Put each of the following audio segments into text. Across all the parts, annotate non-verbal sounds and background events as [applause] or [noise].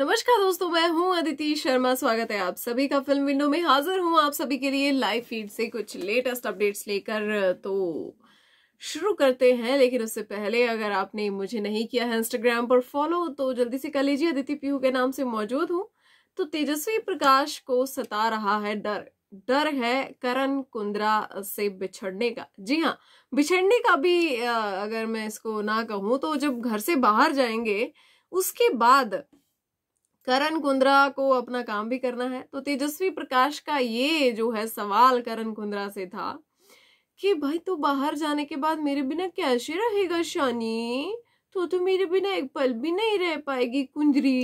नमस्कार दोस्तों मैं हूं अदिति शर्मा स्वागत है आप सभी का फिल्म विंडो में हाजिर हूं आप सभी के लिए लाइव फीड से कुछ लेटेस्ट अपडेट्स लेकर तो शुरू करते हैं लेकिन उससे पहले अगर आपने मुझे नहीं किया है इंस्टाग्राम पर फॉलो तो जल्दी से कर लीजिए अदिति पीहू के नाम से मौजूद हूँ तो तेजस्वी प्रकाश को सता रहा है डर डर है करण कुंद्रा से बिछड़ने का जी हाँ बिछड़ने का भी अगर मैं इसको ना कहूँ तो जब घर से बाहर जाएंगे उसके बाद करण कुंद्रा को अपना काम भी करना है तो तेजस्वी प्रकाश का ये जो है सवाल करण कुंद्रा से था कि भाई तू बाहर जाने के बाद मेरे बिना कैसे रहेगा शानी तो तो मेरे बिना एक पल भी नहीं रह पाएगी कुंजरी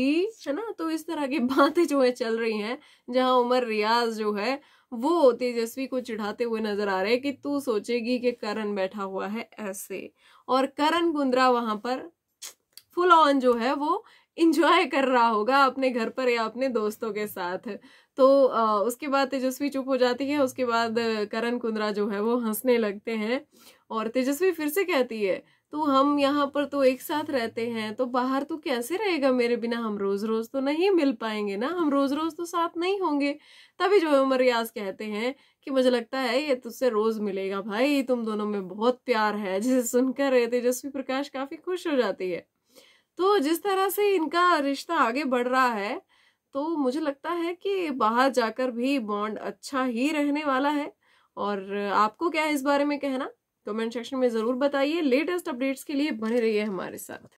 है ना तो इस तरह की [laughs] बातें जो है चल रही हैं जहां उमर रियाज जो है वो तेजस्वी को चिढ़ाते हुए नजर आ रहे हैं कि तू सोचेगी कि करण बैठा हुआ है ऐसे और करण कुंद्रा वहां पर फुल ऑन जो है वो इंजॉय कर रहा होगा अपने घर पर या अपने दोस्तों के साथ तो आ, उसके बाद तेजस्वी चुप हो जाती है उसके बाद करण कुंद्रा जो है वो हंसने लगते हैं और तेजस्वी फिर से कहती है तो हम यहाँ पर तो एक साथ रहते हैं तो बाहर तो कैसे रहेगा मेरे बिना हम रोज रोज तो नहीं मिल पाएंगे ना हम रोज रोज तो साथ नहीं होंगे तभी जो है उमर रियाज कहते हैं कि मुझे लगता है ये तुझसे रोज मिलेगा भाई तुम दोनों में बहुत प्यार है जिसे सुनकर तेजस्वी प्रकाश काफी खुश हो जाती है तो जिस तरह से इनका रिश्ता आगे बढ़ रहा है तो मुझे लगता है कि बाहर जाकर भी बॉन्ड अच्छा ही रहने वाला है और आपको क्या है इस बारे में कहना कमेंट सेक्शन में ज़रूर बताइए लेटेस्ट अपडेट्स के लिए बने रहिए हमारे साथ